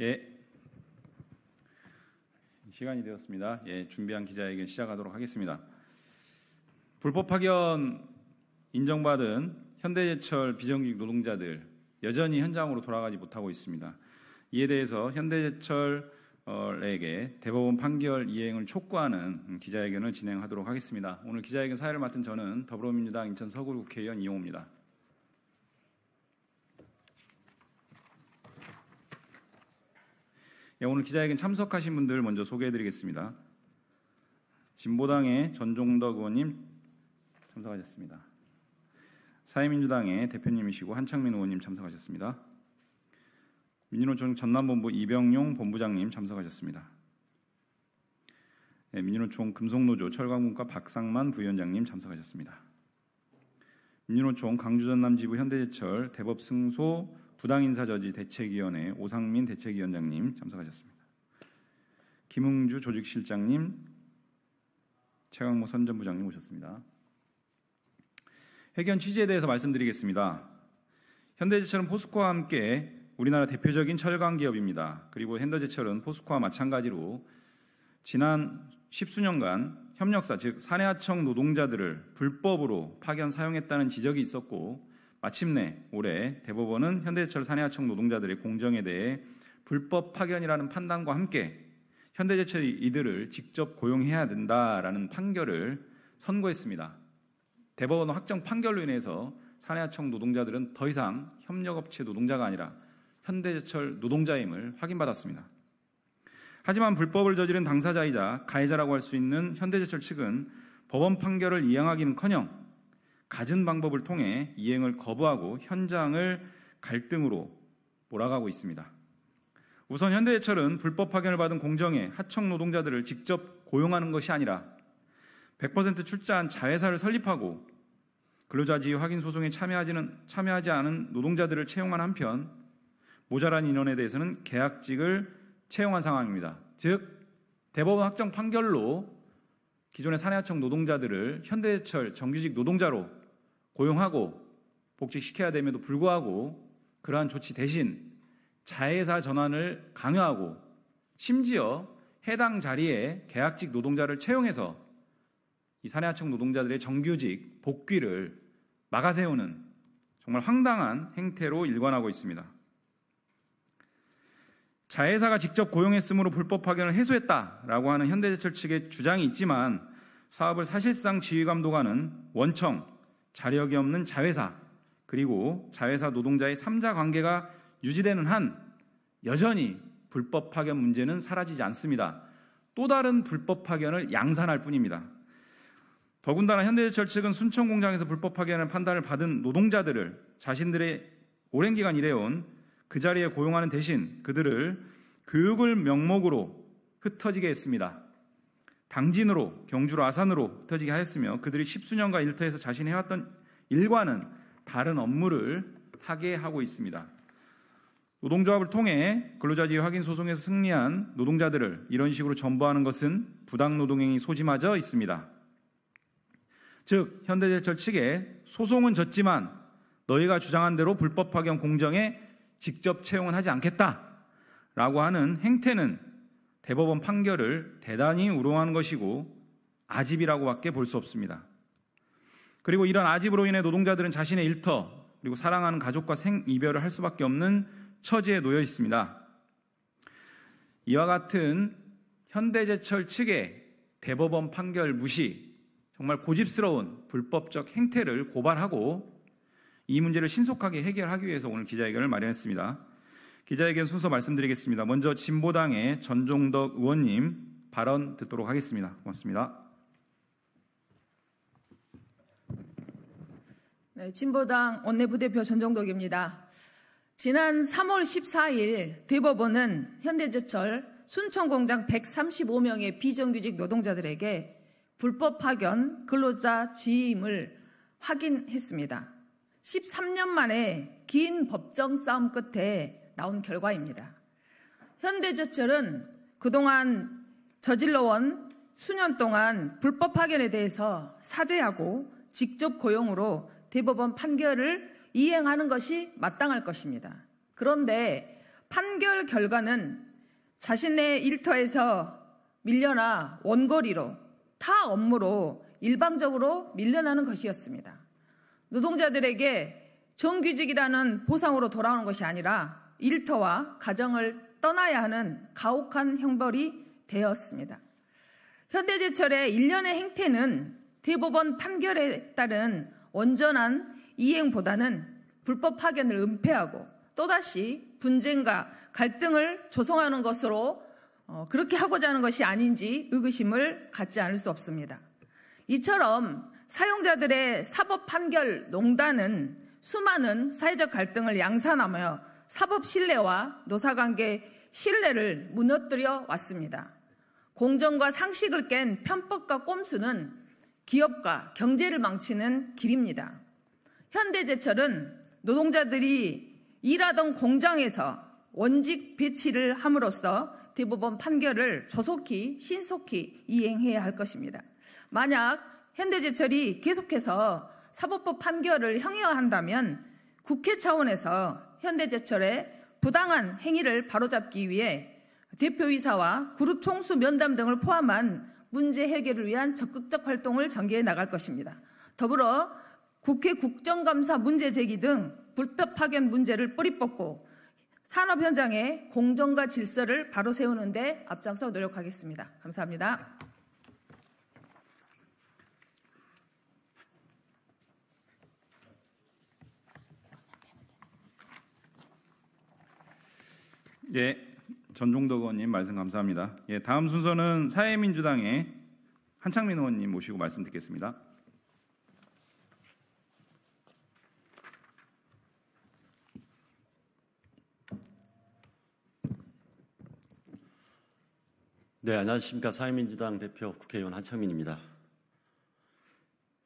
예. 시간이 되었습니다. 예, 준비한 기자회견 시작하도록 하겠습니다. 불법 파견 인정받은 현대제철 비정규직 노동자들 여전히 현장으로 돌아가지 못하고 있습니다. 이에 대해서 현대제철에게 대법원 판결 이행을 촉구하는 기자회견을 진행하도록 하겠습니다. 오늘 기자회견 사회를 맡은 저는 더불어민주당 인천 서구국회의원 이용호입니다. 예, 오늘 기자회견 참석하신 분들 먼저 소개해드리겠습니다. 진보당의 전종덕 의원님 참석하셨습니다. 사회민주당의 대표님이시고 한창민 의원님 참석하셨습니다. 민주노총 전남본부 이병용 본부장님 참석하셨습니다. 네, 민주노총 금속노조 철강문과 박상만 부위원장님 참석하셨습니다. 민주노총 강주전남지부 현대제철 대법승소 부당인사저지 대책위원회 오상민 대책위원장님 참석하셨습니다. 김웅주 조직실장님, 최강모 선전부장님 오셨습니다. 회견 취지에 대해서 말씀드리겠습니다. 현대제철은 포스코와 함께 우리나라 대표적인 철강 기업입니다. 그리고 현대제철은 포스코와 마찬가지로 지난 10수년간 협력사, 즉 사내하청 노동자들을 불법으로 파견 사용했다는 지적이 있었고 마침내 올해 대법원은 현대제철 사내하청 노동자들의 공정에 대해 불법 파견이라는 판단과 함께 현대제철이 이들을 직접 고용해야 된다라는 판결을 선고했습니다. 대법원 확정 판결로 인해서 사내하청 노동자들은 더 이상 협력업체 노동자가 아니라 현대제철 노동자임을 확인받았습니다. 하지만 불법을 저지른 당사자이자 가해자라고 할 수 있는 현대제철 측은 법원 판결을 이행하기는커녕 갖은 방법을 통해 이행을 거부하고 현장을 갈등으로 몰아가고 있습니다. 우선 현대해철은 불법 파견을 받은 공정에 하청 노동자들을 직접 고용하는 것이 아니라 100% 출자한 자회사를 설립하고 근로자 지위 확인 소송에 참여하지는 참여하지 않은 노동자들을 채용한 한편 모자란 인원에 대해서는 계약직을 채용한 상황입니다. 즉 대법원 확정 판결로 기존의 사내하청 노동자들을 현대해철 정규직 노동자로 고용하고 복직시켜야 됨에도 불구하고 그러한 조치 대신 자회사 전환을 강요하고 심지어 해당 자리에 계약직 노동자를 채용해서 이 사내하청 노동자들의 정규직 복귀를 막아세우는 정말 황당한 행태로 일관하고 있습니다. 자회사가 직접 고용했으므로 불법 파견을 해소했다라고 하는 현대제철 측의 주장이 있지만 사업을 사실상 지휘 감독하는 원청 자력이 없는 자회사, 그리고 자회사 노동자의 삼자 관계가 유지되는 한 여전히 불법 파견 문제는 사라지지 않습니다. 또 다른 불법 파견을 양산할 뿐입니다. 더군다나 현대제철 측은 순천 공장에서 불법 파견을 판단을 받은 노동자들을 자신들의 오랜 기간 일해온 그 자리에 고용하는 대신 그들을 교육을 명목으로 흩어지게 했습니다. 당진으로 경주로 아산으로 흩어지게 하였으며 그들이 십수년간 일터에서 자신이 해왔던 일과는 다른 업무를 하게 하고 있습니다. 노동조합을 통해 근로자지 확인 소송에서 승리한 노동자들을 이런 식으로 전부하는 것은 부당노동행위 소지마저 있습니다. 즉 현대제철 측에 소송은 졌지만 너희가 주장한 대로 불법 파견 공정에 직접 채용은 하지 않겠다라고 하는 행태는 대법원 판결을 대단히 우롱한 것이고 아집이라고밖에 볼 수 없습니다. 그리고 이런 아집으로 인해 노동자들은 자신의 일터 그리고 사랑하는 가족과 생 이별을 할 수밖에 없는 처지에 놓여 있습니다. 이와 같은 현대제철 측의 대법원 판결 무시, 정말 고집스러운 불법적 행태를 고발하고 이 문제를 신속하게 해결하기 위해서 오늘 기자회견을 마련했습니다. 기자회견 순서 말씀드리겠습니다. 먼저 진보당의 전종덕 의원님 발언 듣도록 하겠습니다. 고맙습니다. 네, 진보당 원내부대표 전종덕입니다. 지난 3월 14일 대법원은 현대제철 순천공장 135명의 비정규직 노동자들에게 불법 파견 근로자 지임을 확인했습니다. 13년 만에 긴 법정 싸움 끝에 나온 결과입니다. 현대제철은 그동안 저질러온 수년 동안 불법 파견에 대해서 사죄하고 직접 고용으로 대법원 판결을 이행하는 것이 마땅할 것입니다. 그런데 판결 결과는 자신의 일터에서 밀려나 원거리로 타 업무로 일방적으로 밀려나는 것이었습니다. 노동자들에게 정규직이라는 보상으로 돌아오는 것이 아니라 일터와 가정을 떠나야 하는 가혹한 형벌이 되었습니다. 현대제철의 일련의 행태는 대법원 판결에 따른 온전한 이행보다는 불법 파견을 은폐하고 또다시 분쟁과 갈등을 조성하는 것으로 어, 그렇게 하고자 하는 것이 아닌지 의구심을 갖지 않을 수 없습니다. 이처럼 사용자들의 사법 판결 농단은 수많은 사회적 갈등을 양산하며 사법 신뢰와 노사관계 신뢰를 무너뜨려 왔습니다. 공정과 상식을 깬 편법과 꼼수는 기업과 경제를 망치는 길입니다. 현대제철은 노동자들이 일하던 공장에서 원직 배치를 함으로써 대법원 판결을 조속히 신속히 이행해야 할 것입니다. 만약 현대제철이 계속해서 사법부 판결을 형해화한다면 국회 차원에서 현대제철의 부당한 행위를 바로잡기 위해 대표이사와 그룹 총수 면담 등을 포함한 문제 해결을 위한 적극적 활동을 전개해 나갈 것입니다. 더불어 국회 국정감사 문제 제기 등 불법 파견 문제를 뿌리 뽑고 산업 현장의 공정과 질서를 바로 세우는데 앞장서 노력하겠습니다. 감사합니다. 예, 전종덕 의원님 말씀 감사합니다. 예, 다음 순서는 사회민주당의 한창민 의원님 모시고 말씀 듣겠습니다. 네, 안녕하십니까. 사회민주당 대표 국회의원 한창민입니다.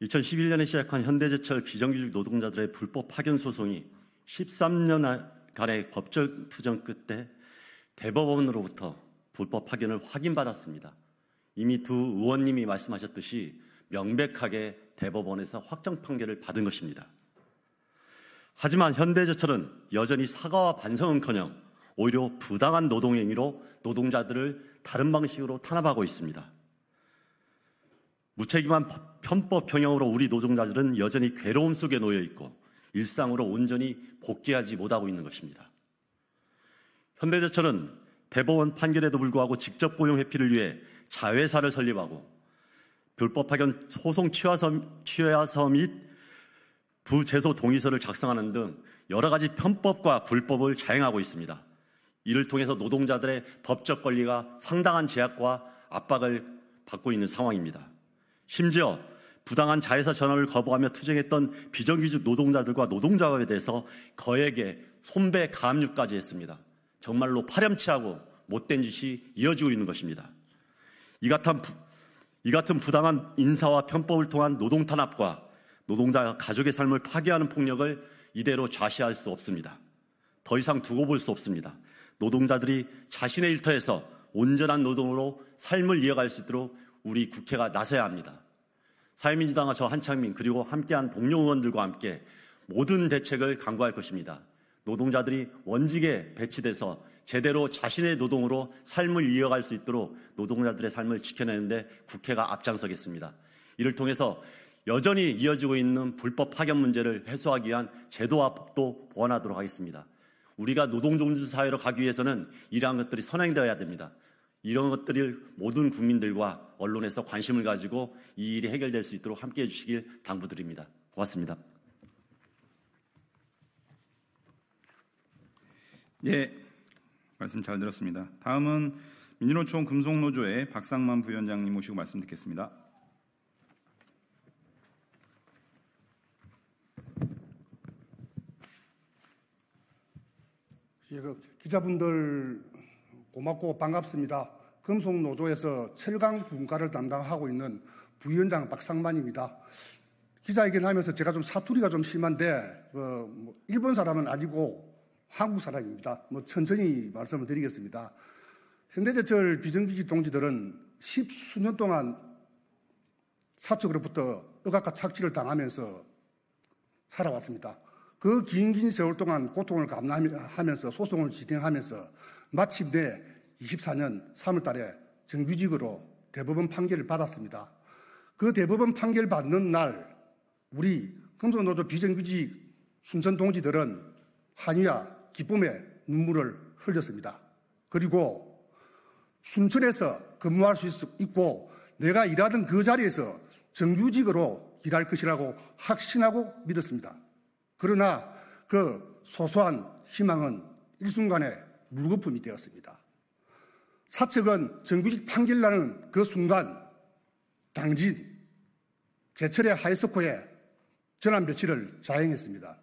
2011년에 시작한 현대제철 비정규직 노동자들의 불법 파견 소송이 13년간의 법적 투쟁 끝에 대법원으로부터 불법 파견을 확인받았습니다. 이미 두 의원님이 말씀하셨듯이 명백하게 대법원에서 확정 판결을 받은 것입니다. 하지만 현대제철은 여전히 사과와 반성은커녕 오히려 부당한 노동행위로 노동자들을 다른 방식으로 탄압하고 있습니다. 무책임한 편법 경영으로 우리 노동자들은 여전히 괴로움 속에 놓여 있고 일상으로 온전히 복귀하지 못하고 있는 것입니다. 현대제철은 대법원 판결에도 불구하고 직접 고용 회피를 위해 자회사를 설립하고 불법 파견 소송 취하서, 취하서 및 부재소 동의서를 작성하는 등 여러 가지 편법과 불법을 자행하고 있습니다. 이를 통해서 노동자들의 법적 권리가 상당한 제약과 압박을 받고 있는 상황입니다. 심지어 부당한 자회사 전환을 거부하며 투쟁했던 비정규직 노동자들과 노동자에 대해서 거액의 손배 감유까지 했습니다. 정말로 파렴치하고 못된 짓이 이어지고 있는 것입니다. 이 같은, 이 같은 부당한 인사와 편법을 통한 노동 탄압과 노동자 가족의 삶을 파괴하는 폭력을 이대로 좌시할 수 없습니다. 더 이상 두고 볼 수 없습니다. 노동자들이 자신의 일터에서 온전한 노동으로 삶을 이어갈 수 있도록 우리 국회가 나서야 합니다. 사회민주당과 저 한창민 그리고 함께한 동료 의원들과 함께 모든 대책을 강구할 것입니다. 노동자들이 원직에 배치돼서 제대로 자신의 노동으로 삶을 이어갈 수 있도록 노동자들의 삶을 지켜내는데 국회가 앞장서겠습니다. 이를 통해서 여전히 이어지고 있는 불법 파견 문제를 해소하기 위한 제도화 법도 보완하도록 하겠습니다. 우리가 노동종주 사회로 가기 위해서는 이러한 것들이 선행되어야 됩니다. 이런 것들을 모든 국민들과 언론에서 관심을 가지고 이 일이 해결될 수 있도록 함께 해주시길 당부드립니다. 고맙습니다. 예, 말씀 잘 들었습니다. 다음은 민주노총 금속노조의 박상만 부위원장님 모시고 말씀 듣겠습니다. 예, 그 기자분들 고맙고 반갑습니다. 금속노조에서 철강 분과를 담당하고 있는 부위원장 박상만입니다. 기자회견하면서 제가 좀 사투리가 좀 심한데 그 뭐 일본 사람은 아니고 한국 사람입니다. 뭐 천천히 말씀을 드리겠습니다. 현대제철 비정규직 동지들은 십수년 동안 사측으로부터 억압과 착취를 당하면서 살아왔습니다. 그 긴긴 세월 동안 고통을 감내하면서 소송을 진행하면서 마침내 24년 3월 달에 정규직으로 대법원 판결을 받았습니다. 그 대법원 판결 받는 날 우리 금속노조 비정규직 순천 동지들은 한의와 기쁨의 눈물을 흘렸습니다. 그리고 순천에서 근무할 수 있고 내가 일하던 그 자리에서 정규직으로 일할 것이라고 확신하고 믿었습니다. 그러나 그 소소한 희망은 일순간에 물거품이 되었습니다. 사측은 정규직 판결나는 그 순간 당진 제철의 하이스코에 전한 며칠을 자행했습니다.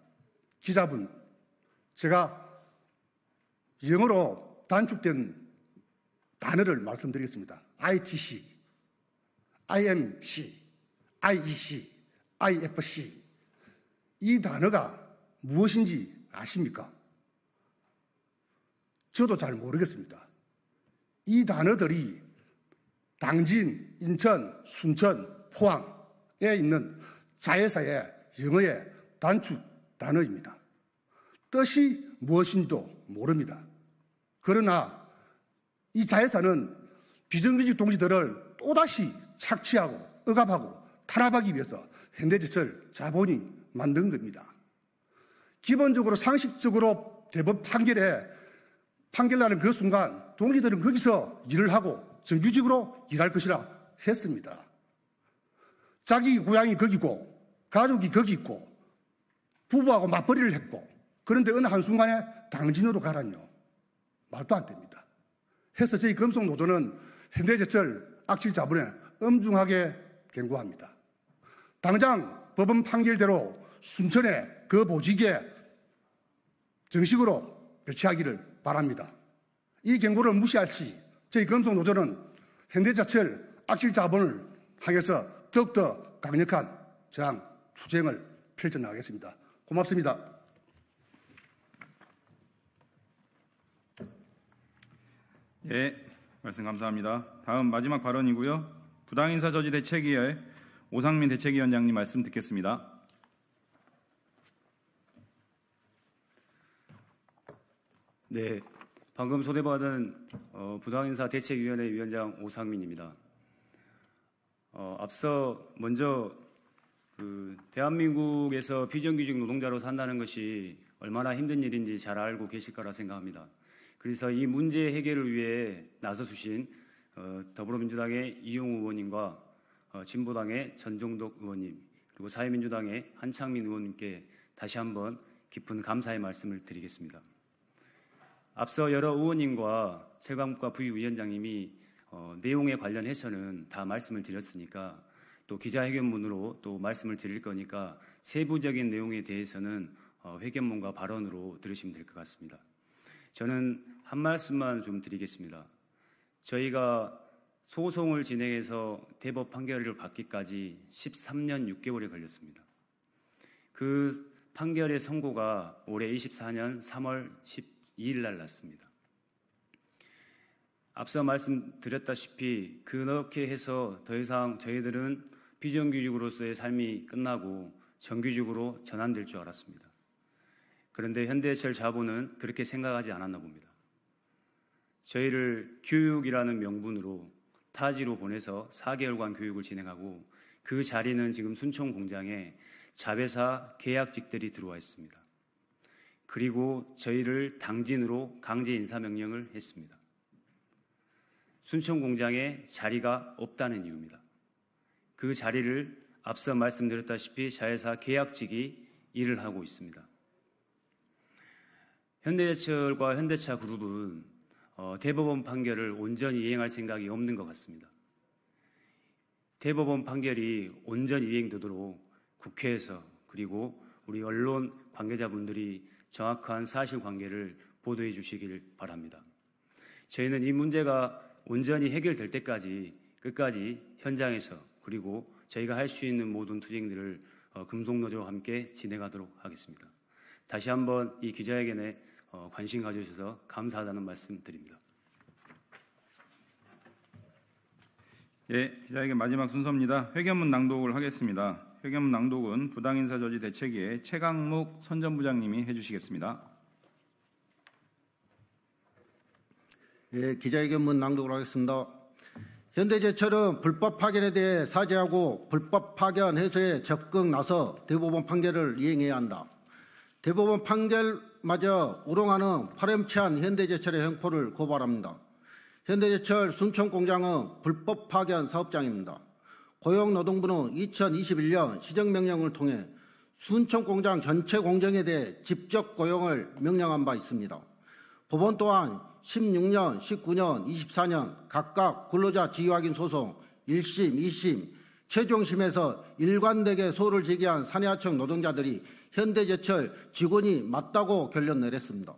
기자분, 제가 영어로 단축된 단어를 말씀드리겠습니다. ITC, IMC, IEC, IFC. 이 단어가 무엇인지 아십니까? 저도 잘 모르겠습니다. 이 단어들이 당진, 인천, 순천, 포항에 있는 자회사의 영어의 단축 단어입니다. 뜻이 무엇인지도 모릅니다. 그러나 이 자회사는 비정규직 동지들을 또다시 착취하고 억압하고 탄압하기 위해서 현대제철 자본이 만든 겁니다. 기본적으로 상식적으로 대법 판결에 판결나는 그 순간 동지들은 거기서 일을 하고 정규직으로 일할 것이라 했습니다. 자기 고향이 거기고 가족이 거기 있고 부부하고 맞벌이를 했고 그런데 어느 한순간에 당진으로 가라뇨. 말도 안 됩니다. 해서 저희 금속노조는 현대제철 악질 자본에 엄중하게 경고합니다. 당장 법원 판결대로 순천에 그 보직에 정식으로 배치하기를 바랍니다. 이 경고를 무시할 시 저희 금속노조는 현대자철 악질 자본을 향해서 더욱더 강력한 저항 투쟁을 펼쳐나가겠습니다. 고맙습니다. 예, 말씀 감사합니다. 다음 마지막 발언이고요. 부당인사 저지 대책위의 오상민 대책위원장님 말씀 듣겠습니다. 네, 방금 소개받은 어, 부당인사 대책위원회 위원장 오상민입니다. 어, 앞서 먼저 그 대한민국에서 비정규직 노동자로 산다는 것이 얼마나 힘든 일인지 잘 알고 계실 거라 생각합니다. 그래서 이 문제 해결을 위해 나서 주신 어, 더불어민주당의 이용 의원님과 어, 진보당의 전종덕 의원님 그리고 사회민주당의 한창민 의원님께 다시 한번 깊은 감사의 말씀을 드리겠습니다. 앞서 여러 의원님과 세관과 부위위원장님이 어, 내용에 관련해서는 다 말씀을 드렸으니까 또 기자회견문으로 또 말씀을 드릴 거니까 세부적인 내용에 대해서는 어, 회견문과 발언으로 들으시면 될 것 같습니다. 저는 한 말씀만 좀 드리겠습니다. 저희가 소송을 진행해서 대법 판결을 받기까지 13년 6개월이 걸렸습니다. 그 판결의 선고가 올해 24년 3월 12일 날 났습니다. 앞서 말씀드렸다시피 그렇게 해서 더 이상 저희들은 비정규직으로서의 삶이 끝나고 정규직으로 전환될 줄 알았습니다. 그런데 현대철 자본은 그렇게 생각하지 않았나 봅니다. 저희를 교육이라는 명분으로 타지로 보내서 4개월간 교육을 진행하고 그 자리는 지금 순천 공장에 자회사 계약직들이 들어와 있습니다. 그리고 저희를 당진으로 강제 인사 명령을 했습니다. 순천 공장에 자리가 없다는 이유입니다. 그 자리를 앞서 말씀드렸다시피 자회사 계약직이 일을 하고 있습니다. 현대제철과 현대차 그룹은 어, 대법원 판결을 온전히 이행할 생각이 없는 것 같습니다. 대법원 판결이 온전히 이행되도록 국회에서 그리고 우리 언론 관계자분들이 정확한 사실관계를 보도해 주시길 바랍니다. 저희는 이 문제가 온전히 해결될 때까지 끝까지 현장에서 그리고 저희가 할 수 있는 모든 투쟁들을 어, 금속노조와 함께 진행하도록 하겠습니다. 다시 한번 이 기자회견에 어, 관심 가져주셔서 감사하다는 말씀 드립니다. 예, 기자에게 마지막 순서입니다. 회견문 낭독을 하겠습니다. 회견문 낭독은 부당인사 저지 대책위의 최강목 선전부장님이 해주시겠습니다. 예, 기자회견문 낭독을 하겠습니다. 현대제철은 불법 파견에 대해 사죄하고 불법 파견 해소에 적극 나서 대법원 판결을 이행해야 한다. 대법원 판결 마저 우롱하는 파렴치한 현대제철의 횡포를 고발합니다. 현대제철 순천공장은 불법 파견 사업장입니다. 고용노동부는 2021년 시정명령을 통해 순천공장 전체 공정에 대해 직접 고용을 명령한 바 있습니다. 법원 또한 16년, 19년, 24년 각각 근로자 지휘 확인 소송 1심, 2심, 최종심에서 일관되게 소를 제기한 사내하청 노동자들이 현대제철 직원이 맞다고 결론 내렸습니다.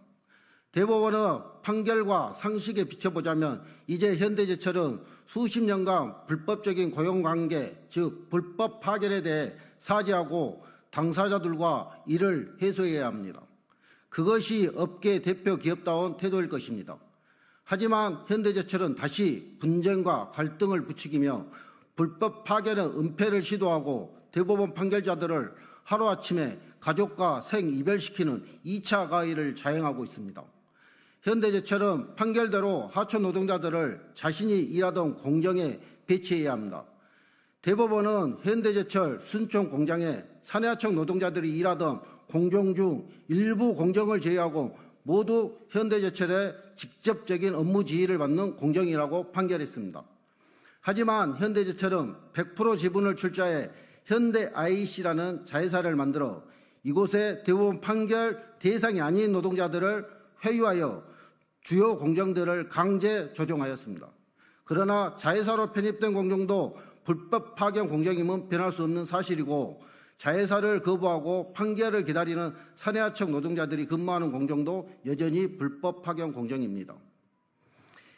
대법원의 판결과 상식에 비춰보자면 이제 현대제철은 수십 년간 불법적인 고용관계, 즉 불법 파견에 대해 사죄하고 당사자들과 이를 해소해야 합니다. 그것이 업계 대표 기업다운 태도일 것입니다. 하지만 현대제철은 다시 분쟁과 갈등을 부추기며 불법 파견의 은폐를 시도하고 대법원 판결자들을 하루아침에 가족과 생 이별시키는 2차 가해를 자행하고 있습니다. 현대제철은 판결대로 하천 노동자들을 자신이 일하던 공정에 배치해야 합니다. 대법원은 현대제철 순천 공장에 사내하청 노동자들이 일하던 공정 중 일부 공정을 제외하고 모두 현대제철의 직접적인 업무 지휘를 받는 공정이라고 판결했습니다. 하지만 현대제철은 100% 지분을 출자해 현대 IC라는 자회사를 만들어 이곳에 대법원 판결 대상이 아닌 노동자들을 회유하여 주요 공정들을 강제 조정하였습니다. 그러나 자회사로 편입된 공정도 불법 파견 공정임은 변할 수 없는 사실이고 자회사를 거부하고 판결을 기다리는 사내하청 노동자들이 근무하는 공정도 여전히 불법 파견 공정입니다.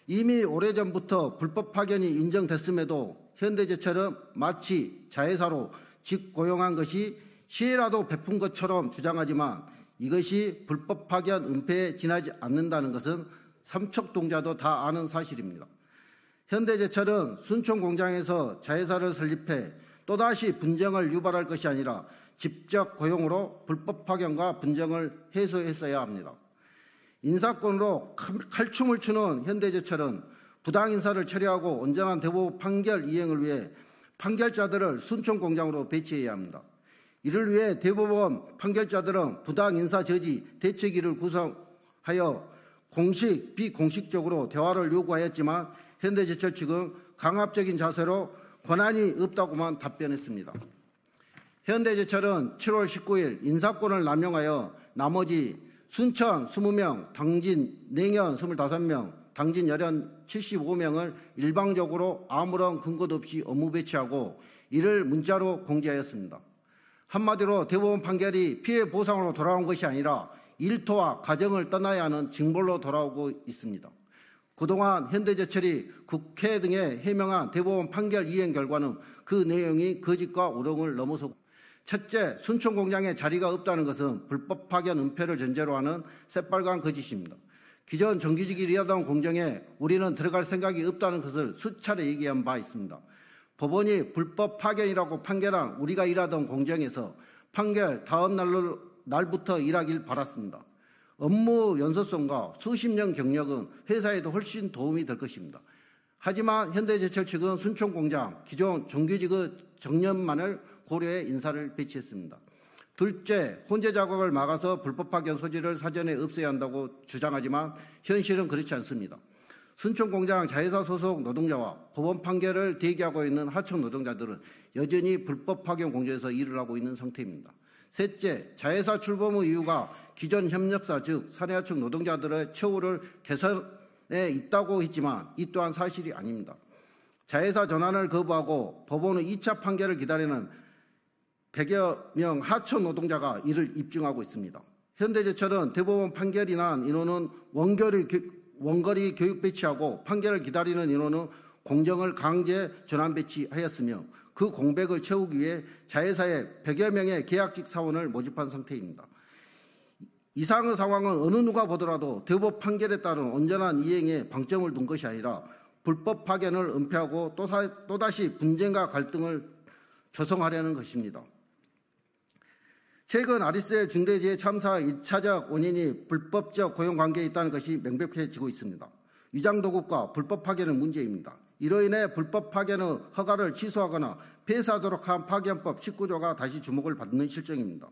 이미 오래전부터 불법 파견이 인정됐음에도 현대제철은 마치 자회사로 직고용한 것이 시혜라도 베푼 것처럼 주장하지만 이것이 불법 파견 은폐에 지나지 않는다는 것은 삼척동자도 다 아는 사실입니다. 현대제철은 순천 공장에서 자회사를 설립해 또다시 분쟁을 유발할 것이 아니라 직접 고용으로 불법 파견과 분쟁을 해소했어야 합니다. 인사권으로 칼춤을 추는 현대제철은 부당 인사를 처리하고 온전한 대법 판결 이행을 위해 판결자들을 순천 공장으로 배치해야 합니다. 이를 위해 대법원 판결자들은 부당 인사 저지 대책위를 구성하여 공식 비공식적으로 대화를 요구하였지만 현대제철 측은 강압적인 자세로 권한이 없다고만 답변했습니다. 현대제철은 7월 19일 인사권을 남용하여 나머지 순천 20명, 당진 냉현 25명, 당진 열현 75명을 일방적으로 아무런 근거도 없이 업무 배치하고 이를 문자로 공지하였습니다. 한마디로 대법원 판결이 피해 보상으로 돌아온 것이 아니라 일터와 가정을 떠나야 하는 징벌로 돌아오고 있습니다. 그동안 현대제철이 국회 등에 해명한 대법원 판결 이행 결과는 그 내용이 거짓과 우동을 넘어서 고 첫째, 순천공장에 자리가 없다는 것은 불법 파견 은폐를 전제로 하는 새빨간 거짓입니다. 기존 정규직 이리하던 공정에 우리는 들어갈 생각이 없다는 것을 수차례 얘기한 바 있습니다. 법원이 불법 파견이라고 판결한 우리가 일하던 공장에서 판결 다음 날로, 날부터 일하길 바랐습니다. 업무 연소성과 수십 년 경력은 회사에도 훨씬 도움이 될 것입니다. 하지만 현대제철 측은 순천 공장 기존 정규직의 정년만을 고려해 인사를 배치했습니다. 둘째, 혼재 작업을 막아서 불법 파견 소지를 사전에 없애야 한다고 주장하지만 현실은 그렇지 않습니다. 순천공장 자회사 소속 노동자와 법원 판결을 대기하고 있는 하청 노동자들은 여전히 불법 파견 공조에서 일을 하고 있는 상태입니다. 셋째, 자회사 출범의 이유가 기존 협력사 즉 사내하청 노동자들의 처우를 개선에 있다고 했지만 이 또한 사실이 아닙니다. 자회사 전환을 거부하고 법원의 2차 판결을 기다리는 100여 명 하청 노동자가 이를 입증하고 있습니다. 현대제철은 대법원 판결이 난 인원은 원결의 원거리 교육 배치하고 판결을 기다리는 인원은 공정을 강제 전환 배치하였으며 그 공백을 채우기 위해 자회사에 100여 명의 계약직 사원을 모집한 상태입니다. 이상의 상황은 어느 누가 보더라도 대법 판결에 따른 온전한 이행에 방점을 둔 것이 아니라 불법 파견을 은폐하고 또다시 분쟁과 갈등을 조성하려는 것입니다. 최근 아리스의 중대재해 참사 2차적 원인이 불법적 고용관계에 있다는 것이 명백해지고 있습니다. 위장도급과 불법 파견은 문제입니다. 이로 인해 불법 파견의 허가를 취소하거나 폐쇄하도록 한 파견법 19조가 다시 주목을 받는 실정입니다.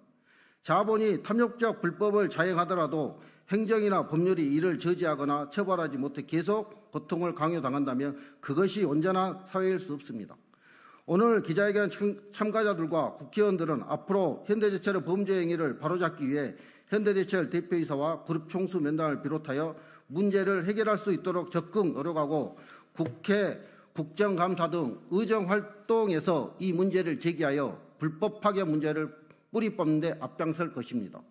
자본이 탐욕적 불법을 자행하더라도 행정이나 법률이 이를 저지하거나 처벌하지 못해 계속 고통을 강요당한다면 그것이 온전한 사회일 수 없습니다. 오늘 기자회견 참가자들과 국회의원들은 앞으로 현대제철의 범죄 행위를 바로잡기 위해 현대제철 대표이사와 그룹 총수 면담을 비롯하여 문제를 해결할 수 있도록 적극 노력하고 국회, 국정감사 등 의정활동에서 이 문제를 제기하여 불법 하게 문제를 뿌리 뽑는 데 앞장설 것입니다.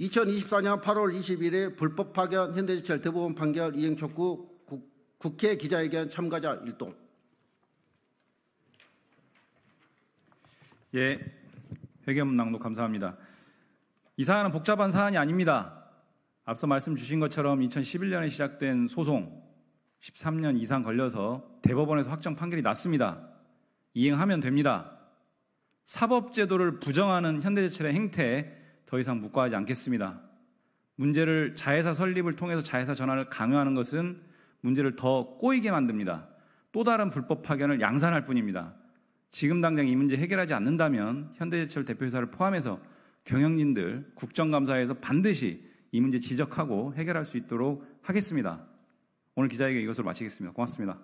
2024년 8월 2 0일에 불법 파견 현대제철 대법원 판결 이행 촉구 국회 기자회견 참가자 일동 예, 회견 계 낭독 감사합니다. 이 사안은 복잡한 사안이 아닙니다. 앞서 말씀 주신 것처럼 2011년에 시작된 소송 13년 이상 걸려서 대법원에서 확정 판결이 났습니다. 이행하면 됩니다. 사법제도를 부정하는 현대제철의 행태에 더 이상 묵과하지 않겠습니다. 문제를 자회사 설립을 통해서 자회사 전환을 강요하는 것은 문제를 더 꼬이게 만듭니다. 또 다른 불법 파견을 양산할 뿐입니다. 지금 당장 이 문제 해결하지 않는다면 현대제철 대표이사를 포함해서 경영진들 국정감사에서 반드시 이 문제 지적하고 해결할 수 있도록 하겠습니다. 오늘 기자에게 이것을 마치겠습니다. 고맙습니다.